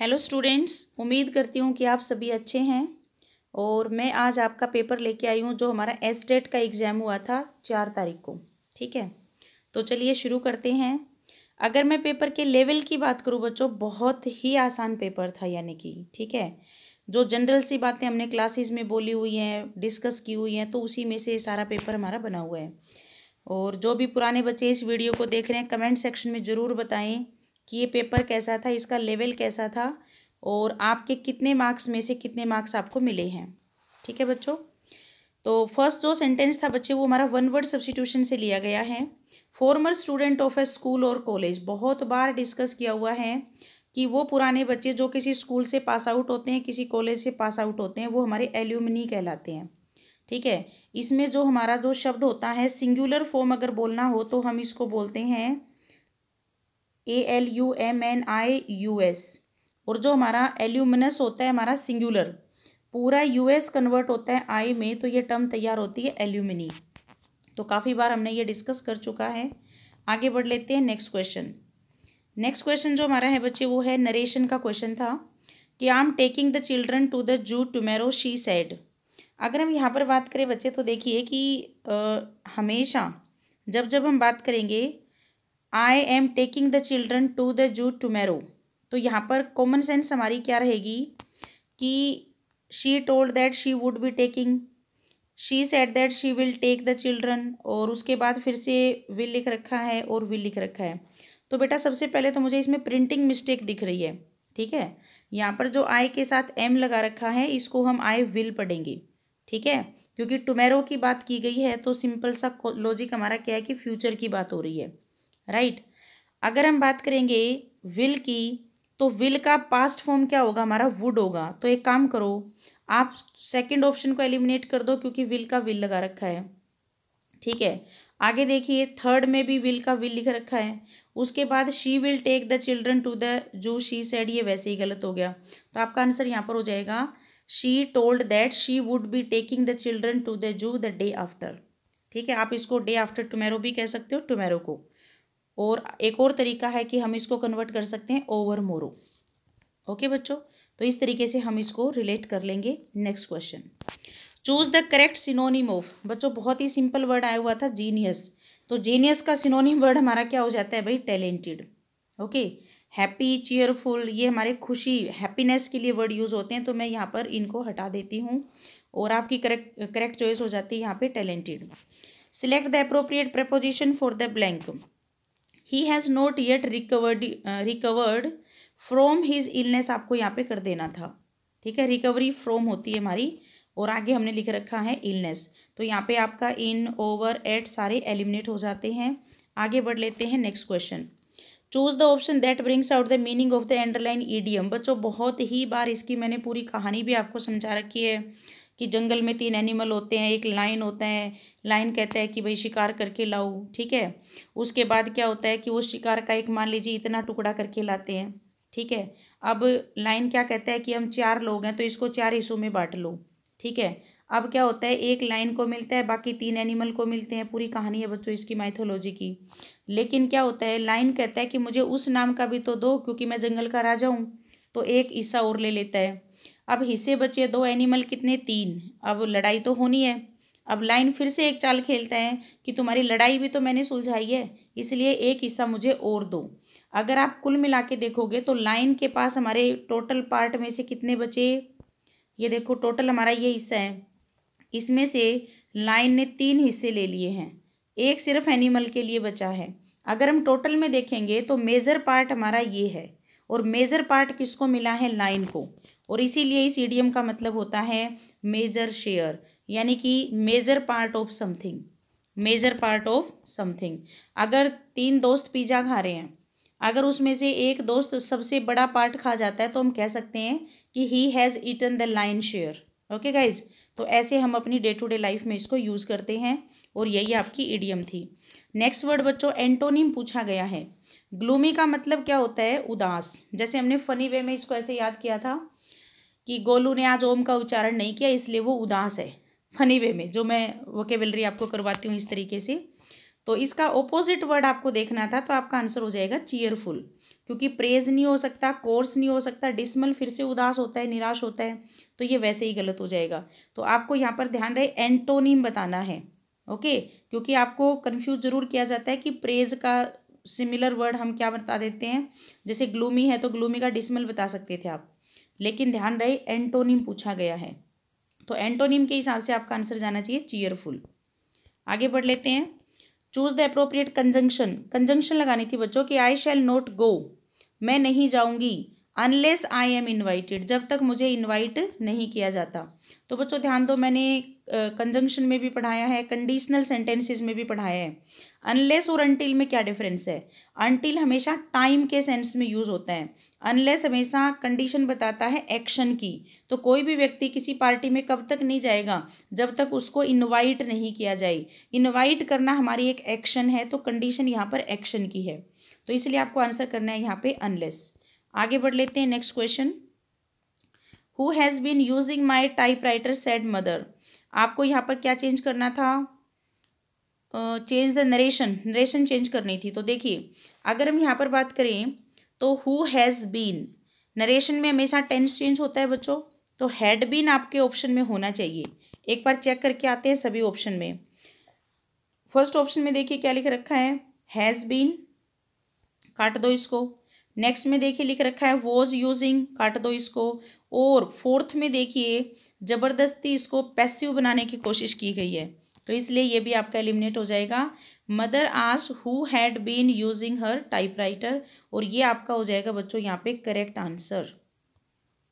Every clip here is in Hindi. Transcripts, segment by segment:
हेलो स्टूडेंट्स उम्मीद करती हूँ कि आप सभी अच्छे हैं और मैं आज आपका पेपर लेके आई हूँ जो हमारा एस डेट e का एग्ज़ाम हुआ था चार तारीख को ठीक है तो चलिए शुरू करते हैं अगर मैं पेपर के लेवल की बात करूँ बच्चों बहुत ही आसान पेपर था यानी कि ठीक है जो जनरल सी बातें हमने क्लासेस में बोली हुई हैं डिस्कस की हुई हैं तो उसी में से सारा पेपर हमारा बना हुआ है और जो भी पुराने बच्चे इस वीडियो को देख रहे हैं कमेंट सेक्शन में ज़रूर बताएं कि ये पेपर कैसा था इसका लेवल कैसा था और आपके कितने मार्क्स में से कितने मार्क्स आपको मिले हैं ठीक है बच्चों तो फर्स्ट जो सेंटेंस था बच्चे वो हमारा वन वर्ड सब्सिट्यूशन से लिया गया है former student of a school और कॉलेज बहुत बार डिस्कस किया हुआ है कि वो पुराने बच्चे जो किसी स्कूल से पास आउट होते हैं किसी कॉलेज से पास आउट होते हैं वो हमारे एल्यूमिनी कहलाते हैं ठीक है इसमें जो हमारा जो शब्द होता है सिंगुलर फॉर्म अगर बोलना हो तो हम इसको बोलते हैं A L U M N I U S और जो हमारा एल्यूमिनस होता है हमारा सिंगुलर पूरा यू एस कन्वर्ट होता है आई में तो ये टर्म तैयार होती है एल्यूमिनी तो काफ़ी बार हमने ये डिस्कस कर चुका है आगे बढ़ लेते हैं नेक्स्ट क्वेश्चन नेक्स्ट क्वेश्चन जो हमारा है बच्चे वो है नरेशन का क्वेश्चन था कि I am taking the children to the zoo tomorrow she said अगर हम यहाँ पर बात करें बच्चे तो देखिए कि आ, हमेशा जब जब हम बात करेंगे I am taking the children to the zoo tomorrow तो यहाँ पर कॉमन सेंस हमारी क्या रहेगी कि she told that she would be taking she said that she will take the children और उसके बाद फिर से विल लिख रखा है और विल लिख रखा है तो बेटा सबसे पहले तो मुझे इसमें प्रिंटिंग मिस्टेक दिख रही है ठीक है यहाँ पर जो आई के साथ एम लगा रखा है इसको हम आई विल पढ़ेंगे ठीक है क्योंकि टुमेरो की बात की गई है तो सिंपल सा लॉजिक हमारा क्या है कि फ्यूचर की बात हो रही है राइट अगर हम बात करेंगे विल की तो विल का पास्ट फॉर्म क्या होगा हमारा वुड होगा तो एक काम करो आप सेकंड ऑप्शन को एलिमिनेट कर दो क्योंकि विल का विल लगा रखा है ठीक है आगे देखिए थर्ड में भी विल का विल लिख रखा है उसके बाद she will take the children to the zoo she said ये वैसे ही गलत हो गया तो आपका आंसर यहाँ पर हो जाएगा she told that she would be taking the children to the zoo the day after ठीक है आप इसको डे आफ्टर टुमेरो भी कह सकते हो टुमेरो को और एक और तरीका है कि हम इसको कन्वर्ट कर सकते हैं ओवर मोरो ओके बच्चों तो इस तरीके से हम इसको रिलेट कर लेंगे next question choose the correct synonym of बच्चों बहुत ही सिंपल वर्ड आया हुआ था जीनियस तो जीनियस का सिनोनिम वर्ड हमारा क्या हो जाता है भाई टैलेंटेड ओके हैप्पी चेयरफुल ये हमारे खुशी हैप्पीनेस के लिए वर्ड यूज़ होते हैं तो मैं यहाँ पर इनको हटा देती हूँ और आपकी करेक्ट करेक्ट चॉइस हो जाती है यहाँ पे talented select the appropriate preposition for the blank he has not yet recovered recovered from his illness आपको यहाँ पे कर देना था ठीक है रिकवरी फ्रॉम होती है हमारी और आगे हमने लिख रखा है इलनेस तो यहाँ पे आपका इन ओवर एट सारे एलिमिनेट हो जाते हैं आगे बढ़ लेते हैं next question choose the option that brings out the meaning of the underline idiom बच्चों बहुत ही बार इसकी मैंने पूरी कहानी भी आपको समझा रखी है कि जंगल में तीन एनिमल होते हैं एक लाइन होता है लाइन कहता है कि भाई शिकार करके लाओ ठीक है उसके बाद क्या होता है कि वो शिकार का एक मान लीजिए इतना टुकड़ा करके लाते हैं ठीक है अब लाइन क्या कहता है कि हम चार लोग हैं तो इसको चार हिस्सों में बांट लो ठीक है अब क्या होता है एक लाइन को मिलता है बाकी तीन एनिमल को मिलते हैं पूरी कहानी है बच्चों इसकी माइथोलॉजी की लेकिन क्या होता है लाइन कहता है कि मुझे उस नाम का भी तो दो क्योंकि मैं जंगल का राजा हूँ तो एक हिस्सा और ले लेता है अब हिस्से बचे दो एनिमल कितने तीन अब लड़ाई तो होनी है अब लाइन फिर से एक चाल खेलते हैं कि तुम्हारी लड़ाई भी तो मैंने सुलझाई है इसलिए एक हिस्सा मुझे और दो अगर आप कुल मिला के देखोगे तो लाइन के पास हमारे टोटल पार्ट में से कितने बचे ये देखो टोटल हमारा ये हिस्सा है इसमें से लाइन ने तीन हिस्से ले लिए हैं एक सिर्फ एनिमल के लिए बचा है अगर हम टोटल में देखेंगे तो मेजर पार्ट हमारा ये है और मेजर पार्ट किसको मिला है लाइन को और इसीलिए इस ईडियम का मतलब होता है मेजर शेयर यानी कि major part of something major part of something अगर तीन दोस्त पिज़्ज़ा खा रहे हैं अगर उसमें से एक दोस्त सबसे बड़ा पार्ट खा जाता है तो हम कह सकते हैं कि he has eaten the lion share okay guys तो ऐसे हम अपनी डे टू डे लाइफ में इसको यूज़ करते हैं और यही आपकी ईडियम थी नेक्स्ट वर्ड बच्चों एंटोनिम पूछा गया है ग्लूमी का मतलब क्या होता है उदास जैसे हमने फ़नी वे में इसको ऐसे याद किया था कि गोलू ने आज ओम का उच्चारण नहीं किया इसलिए वो उदास है फनी वे में जो मैं वोकेबलरी आपको करवाती हूँ इस तरीके से तो इसका ओपोजिट वर्ड आपको देखना था तो आपका आंसर हो जाएगा चीयरफुल क्योंकि प्रेज नहीं हो सकता कोर्स नहीं हो सकता डिसमल फिर से उदास होता है निराश होता है तो ये वैसे ही गलत हो जाएगा तो आपको यहाँ पर ध्यान रहे एंटोनिम बताना है ओके क्योंकि आपको कन्फ्यूज जरूर किया जाता है कि प्रेज का सिमिलर वर्ड हम क्या बता देते हैं जैसे ग्लूमी है तो ग्लूमी का डिसमल बता सकते थे आप लेकिन ध्यान रहे एंटोनिम पूछा गया है तो एंटोनिम के हिसाब से आपका आंसर जाना चाहिए चीयरफुल आगे बढ़ लेते हैं choose the appropriate conjunction conjunction लगानी थी बच्चों कि आई शैल नोट गो मैं नहीं जाऊंगी अनलेस आई एम इन्वाइटेड जब तक मुझे इन्वाइट नहीं किया जाता तो बच्चों ध्यान दो मैंने कंजंक्शन uh, में भी पढ़ाया है कंडीशनल सेंटेंसेज में भी पढ़ाया है अनलेस और अनटिल में क्या डिफरेंस है अनटिल हमेशा टाइम के सेंस में यूज़ होता है अनलेस हमेशा कंडीशन बताता है एक्शन की तो कोई भी व्यक्ति किसी पार्टी में कब तक नहीं जाएगा जब तक उसको इनवाइट नहीं किया जाए इनवाइट करना हमारी एक एक्शन है तो कंडीशन यहाँ पर एक्शन की है तो इसलिए आपको आंसर करना है यहाँ पे अनलेस आगे बढ़ लेते हैं next question who has been using my typewriter said mother आपको यहाँ पर क्या चेंज करना था change the narration narration change करनी थी तो देखिए अगर हम यहाँ पर बात करें तो हु हैज़ बीन नरेशन में हमेशा टेंस चेंज होता है बच्चों तो हैड बीन आपके ऑप्शन में होना चाहिए एक बार चेक करके आते हैं सभी ऑप्शन में फर्स्ट ऑप्शन में देखिए क्या लिख रखा है हैज़ बीन काट दो इसको नेक्स्ट में देखिए लिख रखा है वॉज यूजिंग काट दो इसको और फोर्थ में देखिए ज़बरदस्ती इसको पैसिव बनाने की कोशिश की गई है तो इसलिए ये भी आपका एलिमिनेट हो जाएगा मदर आस who had been using her typewriter और ये आपका हो जाएगा बच्चों यहाँ पे करेक्ट आंसर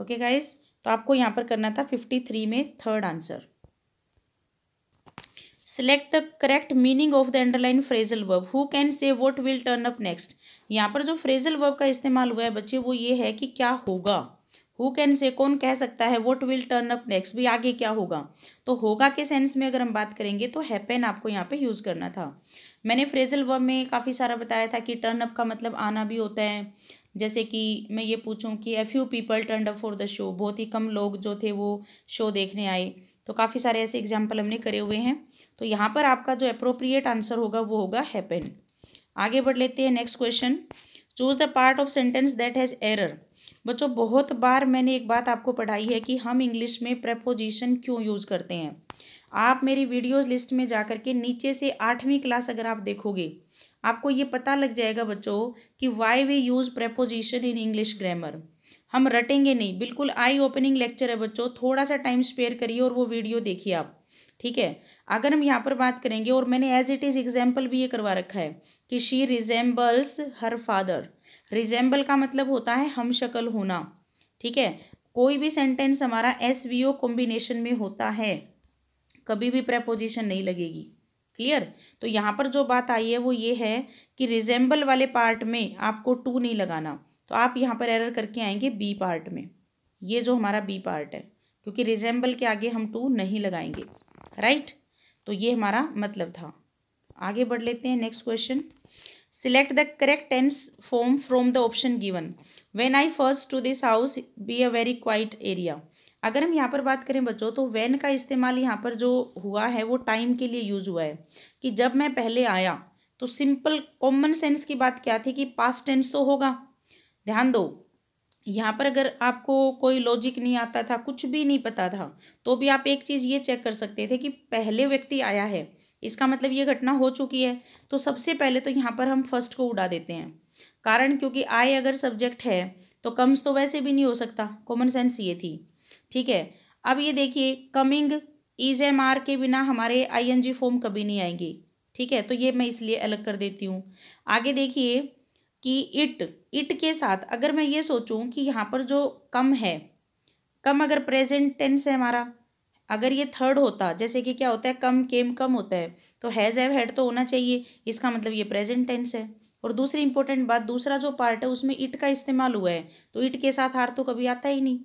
ओके गाइस तो आपको यहाँ पर करना था फिफ्टी थ्री में third answer select the correct meaning of the underline phrasal verb who can say what will turn up next यहाँ पर जो फ्रेजल वर्ब का इस्तेमाल हुआ है बच्चे वो ये है कि क्या होगा हु कैन से कौन कह सकता है what will turn up next भी आगे क्या होगा तो होगा के सेंस में अगर हम बात करेंगे तो हैपेन आपको यहाँ पे यूज़ करना था मैंने फ्रेजल वर्ब में काफ़ी सारा बताया था कि टर्न अप का मतलब आना भी होता है जैसे कि मैं ये पूछूं कि a few people turn up for the show बहुत ही कम लोग जो थे वो शो देखने आए तो काफ़ी सारे ऐसे एग्जाम्पल हमने करे हुए हैं तो यहाँ पर आपका जो अप्रोप्रिएट आंसर होगा वो होगा हैपेन आगे बढ़ लेते हैं next question choose the part of sentence that has error बच्चों बहुत बार मैंने एक बात आपको पढ़ाई है कि हम इंग्लिश में प्रपोजिशन क्यों यूज़ करते हैं आप मेरी वीडियोस लिस्ट में जा कर के नीचे से आठवीं क्लास अगर आप देखोगे आपको ये पता लग जाएगा बच्चों कि why we use preposition in English grammar हम रटेंगे नहीं बिल्कुल आई ओपनिंग लेक्चर है बच्चों थोड़ा सा टाइम स्पेयर करिए और वो वीडियो देखिए आप ठीक है अगर हम यहाँ पर बात करेंगे और मैंने एज इट इज़ एग्जाम्पल भी ये करवा रखा है कि she resembles her father resemble का मतलब होता है हम शक्ल होना ठीक है कोई भी सेंटेंस हमारा एस वी ओ कॉम्बिनेशन में होता है कभी भी प्रपोजिशन नहीं लगेगी क्लियर तो यहाँ पर जो बात आई है वो ये है कि रिजेंबल वाले पार्ट में आपको टू नहीं लगाना तो आप यहाँ पर एरर करके आएंगे बी पार्ट में ये जो हमारा बी पार्ट है क्योंकि रिजेंबल के आगे हम टू नहीं लगाएंगे राइट तो ये हमारा मतलब था आगे बढ़ लेते हैं next question select the correct tense form from the option given when i first to this house be a very quiet area अगर हम यहाँ पर बात करें बच्चों तो वैन का इस्तेमाल यहाँ पर जो हुआ है वो टाइम के लिए यूज हुआ है कि जब मैं पहले आया तो सिंपल कॉमन सेंस की बात क्या थी कि पास्ट टेंस तो होगा ध्यान दो यहाँ पर अगर आपको कोई लॉजिक नहीं आता था कुछ भी नहीं पता था तो भी आप एक चीज़ ये चेक कर सकते थे कि पहले व्यक्ति आया है इसका मतलब ये घटना हो चुकी है तो सबसे पहले तो यहाँ पर हम फर्स्ट को उड़ा देते हैं कारण क्योंकि आई अगर सब्जेक्ट है तो कम्स तो वैसे भी नहीं हो सकता कॉमन सेंस ये थी ठीक है अब ये देखिए कमिंग इज एम आर के बिना हमारे आई एन जी फॉर्म कभी नहीं आएंगे ठीक है तो ये मैं इसलिए अलग कर देती हूँ आगे देखिए कि इट इट के साथ अगर मैं ये सोचूँ कि यहाँ पर जो कम है कम अगर प्रेजेंट टेंस है हमारा अगर ये थर्ड होता जैसे कि क्या होता है कम केम कम होता है तो हैज़ हैव हैड तो होना चाहिए इसका मतलब ये प्रेजेंट टेंस है और दूसरी इंपॉर्टेंट बात दूसरा जो पार्ट है उसमें इट का इस्तेमाल हुआ है तो इट के साथ हार तो कभी आता ही नहीं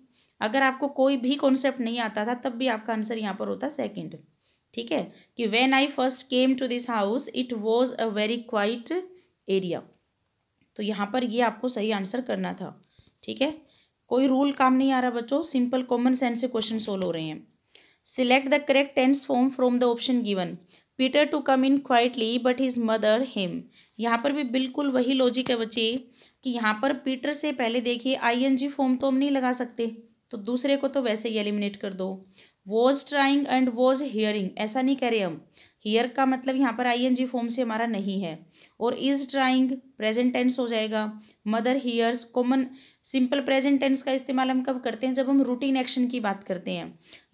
अगर आपको कोई भी कॉन्सेप्ट नहीं आता था तब भी आपका आंसर यहाँ पर होता सेकेंड ठीक है कि when I first came to this house it was a very quiet area तो यहाँ पर ये आपको सही आंसर करना था ठीक है कोई रूल काम नहीं आ रहा बच्चों सिंपल कॉमन सेंस से क्वेश्चन सोल्व हो रहे हैं select the correct tense form from the option given Peter to come in quietly but his mother him यहाँ पर भी बिल्कुल वही लॉजिक है बच्चे कि यहाँ पर पीटर से पहले देखिए आई एन जी फॉर्म तो हम नहीं लगा सकते तो दूसरे को तो वैसे ही एलिमिनेट कर दो was trying and was hearing ऐसा नहीं कह रहे हम हियर का मतलब यहाँ पर आई एन जी फॉर्म से हमारा नहीं है और इज ट्राइंग प्रेजेंट टेंस हो जाएगा mother hears common simple present tense का इस्तेमाल हम कब करते हैं जब हम रूटीन एक्शन की बात करते हैं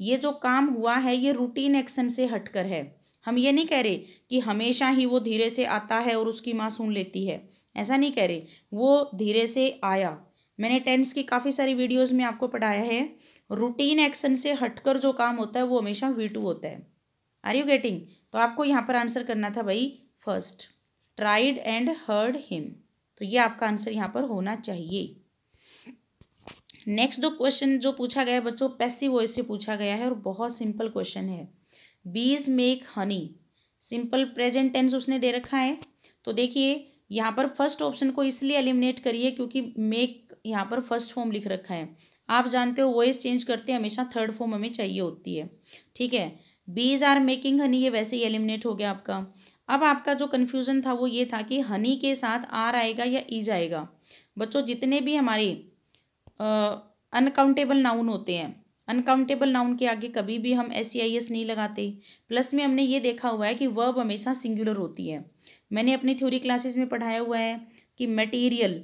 ये जो काम हुआ है ये रूटीन एक्शन से हटकर है हम ये नहीं कह रहे कि हमेशा ही वो धीरे से आता है और उसकी माँ सुन लेती है ऐसा नहीं कह रहे वो धीरे से आया मैंने टेंस की काफ़ी सारी वीडियोज़ में आपको पढ़ाया है रूटीन एक्शन से हटकर जो काम होता है वो हमेशा वी टू होता है आर यू गेटिंग तो आपको यहाँ पर आंसर करना था भाई first tried and heard him तो ये आपका आंसर यहाँ पर होना चाहिए नेक्स्ट दो क्वेश्चन जो पूछा गया है बच्चों पैसिव वॉइस से पूछा गया है और बहुत सिंपल क्वेश्चन है bees make honey simple present tense उसने दे रखा है तो देखिए यहाँ पर फर्स्ट ऑप्शन को इसलिए एलिमिनेट करिए क्योंकि मेक यहाँ पर फर्स्ट फॉर्म लिख रखा है आप जानते हो वॉइस चेंज करते हमेशा थर्ड फॉर्म हमें चाहिए होती है ठीक है बीज आर मेकिंग हनी ये वैसे ही एलिमिनेट हो गया आपका अब आपका जो कन्फ्यूज़न था वो ये था कि हनी के साथ आर आएगा या ईज e आएगा बच्चों जितने भी हमारे अनकाउंटेबल नाउन होते हैं अनकाउंटेबल नाउन के आगे कभी भी हम एस सी आई एस नहीं लगाते प्लस में हमने ये देखा हुआ है कि वर्ब हमेशा सिंगुलर होती है मैंने अपनी थ्योरी क्लासेस में पढ़ाया हुआ है कि मटेरियल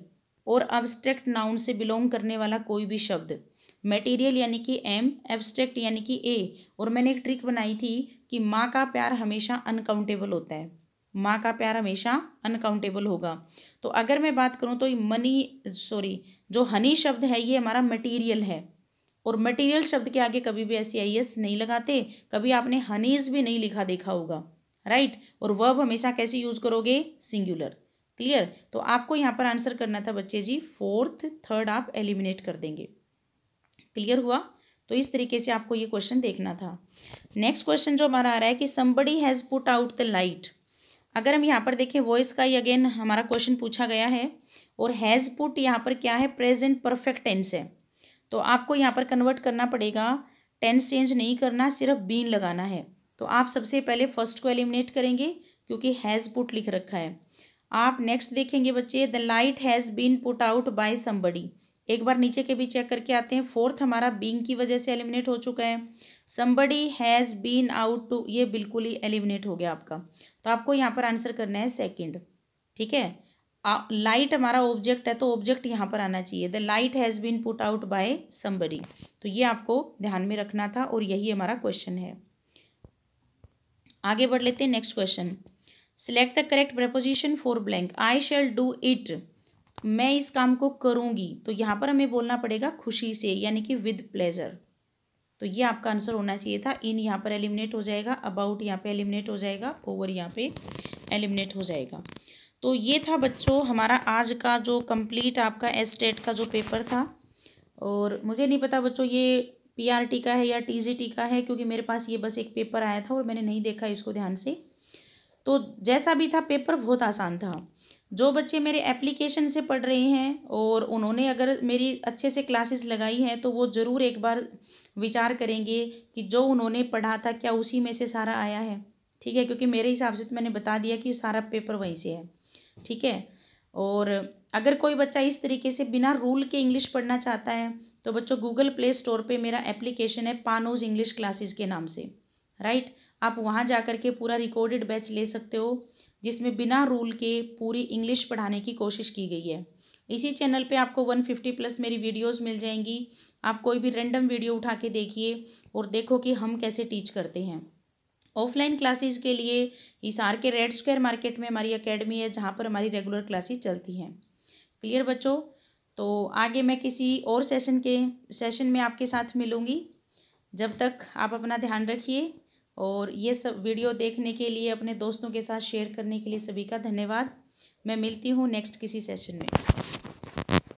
और अब्स्ट्रैक्ट नाउन से बिलोंग करने वाला कोई भी शब्द मटेरियल यानी कि एम एब्स्ट्रैक्ट यानी कि ए और मैंने एक ट्रिक बनाई थी कि माँ का प्यार हमेशा अनकाउंटेबल होता है माँ का प्यार हमेशा अनकाउंटेबल होगा तो अगर मैं बात करूँ तो मनी सॉरी जो हनी शब्द है ये हमारा मटीरियल है और मटेरियल शब्द के आगे कभी भी ऐसी आई एस नहीं लगाते कभी आपने हनीज भी नहीं लिखा देखा होगा राइट और वर्ब हमेशा कैसे यूज़ करोगे सिंगुलर क्लियर तो आपको यहाँ पर आंसर करना था बच्चे जी फोर्थ थर्ड आप एलिमिनेट कर देंगे क्लियर हुआ तो इस तरीके से आपको ये क्वेश्चन देखना था नेक्स्ट क्वेश्चन जो हमारा आ रहा है कि somebody has put out the light अगर हम यहाँ पर देखें वॉइस का ही अगेन हमारा क्वेश्चन पूछा गया है और हैज़ पुट यहाँ पर क्या है प्रेजेंट परफेक्ट टेंस है तो आपको यहाँ पर कन्वर्ट करना पड़ेगा टेंस चेंज नहीं करना सिर्फ बीन लगाना है तो आप सबसे पहले फर्स्ट को एलिमिनेट करेंगे क्योंकि हैज़ पुट लिख रखा है आप नेक्स्ट देखेंगे बच्चे the light has been put out by somebody एक बार नीचे के भी चेक करके आते हैं फोर्थ हमारा बींग की वजह से एलिमिनेट हो चुका है somebody has been out to ये बिल्कुल ही एलिमिनेट हो गया आपका तो आपको यहाँ पर आंसर करना है सेकेंड ठीक है लाइट हमारा ऑब्जेक्ट है तो ऑब्जेक्ट यहाँ पर आना चाहिए the light has been put out by somebody तो ये आपको ध्यान में रखना था और यही हमारा क्वेश्चन है आगे बढ़ लेते हैं next question select the correct preposition for blank I shall do it मैं इस काम को करूँगी तो यहाँ पर हमें बोलना पड़ेगा खुशी से यानी कि विद प्लेजर तो ये आपका आंसर होना चाहिए था इन यहाँ पर एलिमिनेट हो जाएगा अबाउट यहाँ पे एलिमिनेट हो जाएगा ओवर यहाँ पे एलिमिनेट हो जाएगा तो ये था बच्चों हमारा आज का जो कंप्लीट आपका एस्टेट का जो पेपर था और मुझे नहीं पता बच्चों ये पीआरटी का है या टीजीटी का है क्योंकि मेरे पास ये बस एक पेपर आया था और मैंने नहीं देखा इसको ध्यान से तो जैसा भी था पेपर बहुत आसान था जो बच्चे मेरे एप्लीकेशन से पढ़ रहे हैं और उन्होंने अगर मेरी अच्छे से क्लासेस लगाई हैं तो वो ज़रूर एक बार विचार करेंगे कि जो उन्होंने पढ़ा था क्या उसी में से सारा आया है ठीक है क्योंकि मेरे हिसाब से तो मैंने बता दिया कि सारा पेपर वहीं से है ठीक है और अगर कोई बच्चा इस तरीके से बिना रूल के इंग्लिश पढ़ना चाहता है तो बच्चों गूगल प्ले स्टोर पर मेरा एप्लीकेशन है पानोज इंग्लिश क्लासेस के नाम से राइट आप वहाँ जा कर के पूरा रिकॉर्डेड बैच ले सकते हो जिसमें बिना रूल के पूरी इंग्लिश पढ़ाने की कोशिश की गई है इसी चैनल पे आपको 150 प्लस मेरी वीडियोस मिल जाएंगी आप कोई भी रैंडम वीडियो उठा के देखिए और देखो कि हम कैसे टीच करते हैं ऑफलाइन क्लासेस के लिए इस आर के रेड स्क्वायर मार्केट में हमारी अकेडमी है जहाँ पर हमारी रेगुलर क्लासेस चलती हैं क्लियर बच्चों तो आगे मैं किसी और सेशन के सेशन में आपके साथ मिलूँगी जब तक आप अपना ध्यान रखिए और ये सब वीडियो देखने के लिए अपने दोस्तों के साथ शेयर करने के लिए सभी का धन्यवाद मैं मिलती हूँ नेक्स्ट किसी सेशन में